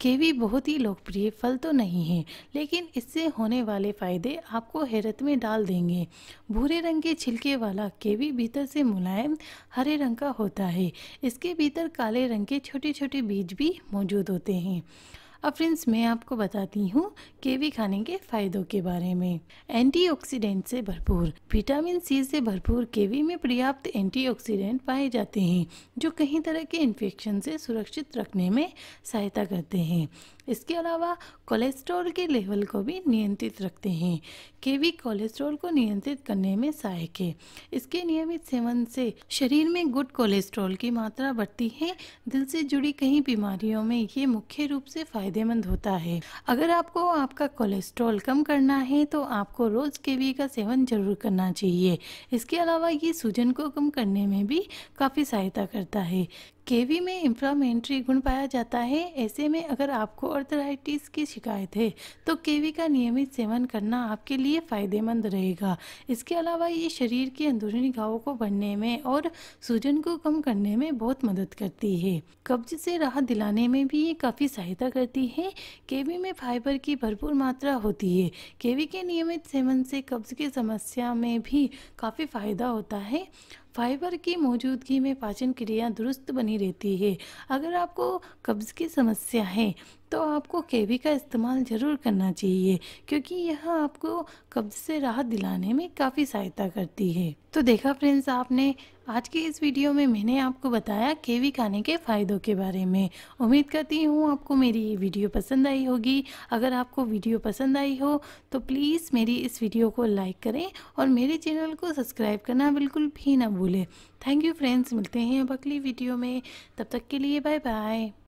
केवी बहुत ही लोकप्रिय फल तो नहीं है लेकिन इससे होने वाले फ़ायदे आपको हैरत में डाल देंगे भूरे रंग के छिलके वाला केवी भीतर से मुलायम हरे रंग का होता है इसके भीतर काले रंग के छोटे छोटे बीज भी मौजूद होते हैं अब फ्रेंड्स मैं आपको बताती हूँ केवी खाने के फायदों के बारे में एंटीऑक्सीडेंट से भरपूर विटामिन सी से भरपूर केवी में पर्याप्त एंटीऑक्सीडेंट पाए जाते हैं जो कहीं तरह के इन्फेक्शन से सुरक्षित रखने में सहायता करते हैं इसके अलावा कोलेस्ट्रॉल के लेवल को भी नियंत्रित रखते हैं केवी कोलेस्ट्रॉल को नियंत्रित करने में सहायक है इसके नियमित सेवन से शरीर में गुड कोलेस्ट्रॉल की मात्रा बढ़ती है दिल से जुड़ी कई बीमारियों में ये मुख्य रूप से फायदा फ़ायदेमंद होता है अगर आपको आपका कोलेस्ट्रॉल कम करना है तो आपको रोज़ केवी का सेवन जरूर करना चाहिए इसके अलावा ये सूजन को कम करने में भी काफ़ी सहायता करता है केवी में इंफ्लामेंट्री गुण पाया जाता है ऐसे में अगर आपको अर्थराइटिस की शिकायत है तो केवी का नियमित सेवन करना आपके लिए फ़ायदेमंद रहेगा इसके अलावा ये शरीर के अंदरूनी घावों को बढ़ने में और सूजन को कम करने में बहुत मदद करती है कब्ज से राहत दिलाने में भी ये काफ़ी सहायता करती है केवी में फाइबर की भरपूर मात्रा होती है केवी के नियमित सेवन से कब्ज की समस्या में भी काफ़ी फ़ायदा होता है फाइबर की मौजूदगी में पाचन क्रिया दुरुस्त बनी रहती है अगर आपको कब्ज़ की समस्या है तो आपको केवी का इस्तेमाल ज़रूर करना चाहिए क्योंकि यह आपको कब्ज से राहत दिलाने में काफ़ी सहायता करती है तो देखा फ्रेंड्स आपने आज के इस वीडियो में मैंने आपको बताया केवी खाने के फ़ायदों के बारे में उम्मीद करती हूँ आपको मेरी ये वीडियो पसंद आई होगी अगर आपको वीडियो पसंद आई हो तो प्लीज़ मेरी इस वीडियो को लाइक करें और मेरे चैनल को सब्सक्राइब करना बिल्कुल भी ना भूलें थैंक यू फ्रेंड्स मिलते हैं अब अगली वीडियो में तब तक के लिए बाय बाय